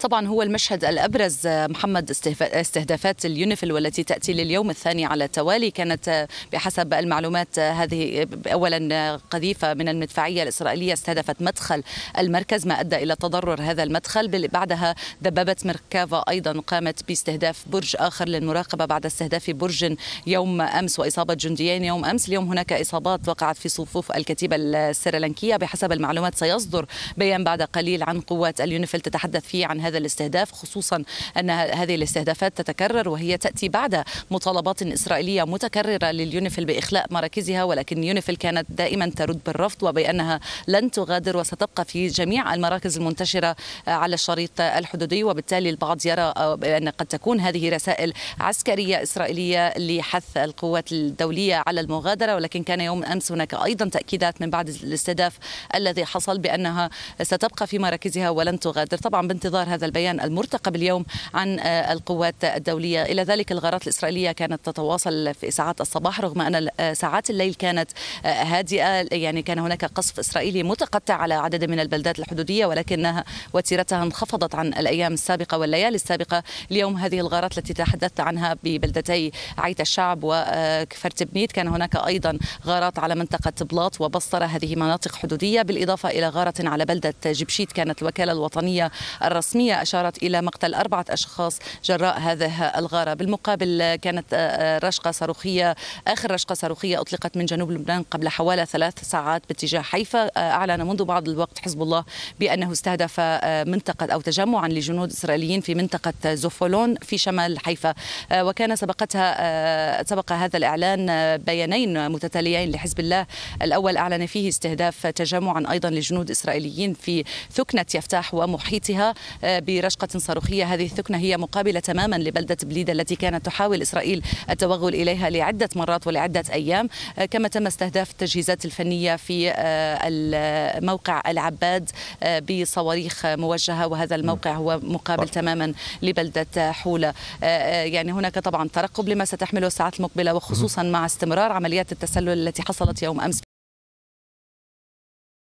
طبعا هو المشهد الأبرز آه، محمد استهدافات اليونيفل والتي تأتي لليوم الثاني على التوالي كانت آه، بحسب المعلومات آه، هذه أولا قذيفة من المدفعية الإسرائيلية استهدفت مدخل المركز ما أدى إلى تضرر هذا المدخل بعدها دبابة مركافة أيضا قامت باستهداف برج آخر للمراقبة بعد استهداف برج يوم أمس وإصابة جنديين يوم أمس اليوم هناك إصابات وقعت في صفوف الكتيبة السريلانكية بحسب المعلومات سيصدر بيان بعد قليل عن قوات اليونيفل تتحدث فيه عن هذا الاستهداف خصوصا أن هذه الاستهدافات تتكرر وهي تأتي بعد مطالبات إسرائيلية متكررة لليونيفيل بإخلاء مراكزها ولكن يونيفيل كانت دائما ترد بالرفض وبأنها لن تغادر وستبقى في جميع المراكز المنتشرة على الشريط الحدودي وبالتالي البعض يرى آه، بأن قد تكون هذه رسائل عسكرية إسرائيلية لحث القوات الدولية على المغادرة ولكن كان يوم أمس هناك أيضا تأكيدات من بعد الاستهداف الذي حصل بأنها ستبقى في مراكزها ولن تغادر طبعا بانتظار هذا البيان المرتقب اليوم عن آه، القوات الدولية إلى ذلك الغارات الإسرائيلية كانت تتواصل في ساعات الصباح رغم أن آه، ساعات الليل كانت آه، هادئة يعني كان هناك قصف إسرائيلي متقطع على عدد من البلدات الحدودية ولكنها وتيرتها انخفضت عن الأيام السابقة والليالي السابقة اليوم هذه الغارات التي تحدثت عنها ببلدتي عيت الشعب وكفر تبنيت كان هناك أيضا غارات على منطقة بلاط وبصرة هذه مناطق حدودية بالإضافة إلى غارة على بلدة جبشيت كانت الوكالة الوطنية الرسمية الأممية أشارت إلى مقتل أربعة أشخاص جراء هذه الغارة بالمقابل كانت آه، رشقة صاروخية آخر رشقة صاروخية أطلقت من جنوب لبنان قبل حوالي ثلاث ساعات باتجاه حيفا آه، أعلن منذ بعض الوقت حزب الله بأنه استهدف آه، منطقة أو تجمعا لجنود إسرائيليين في منطقة زوفولون في شمال حيفا وكان سبقتها سبق هذا الإعلان بيانين متتاليين لحزب الله الأول أعلن فيه استهداف تجمعا أيضا لجنود إسرائيليين في ثكنة يفتاح ومحيطها برشقة صاروخية هذه الثكنة هي مقابلة تماما لبلدة بليدة التي كانت تحاول إسرائيل التوغل إليها لعدة مرات ولعدة أيام آه، كما تم استهداف التجهيزات الفنية في آه، موقع العباد آه، بصواريخ موجهة وهذا الموقع هو مقابل طيب. تماما لبلدة حولة يعني هناك طبعا ترقب لما ستحمله الساعات المقبلة وخصوصا مع استمرار عمليات التسلل التي حصلت يوم أمس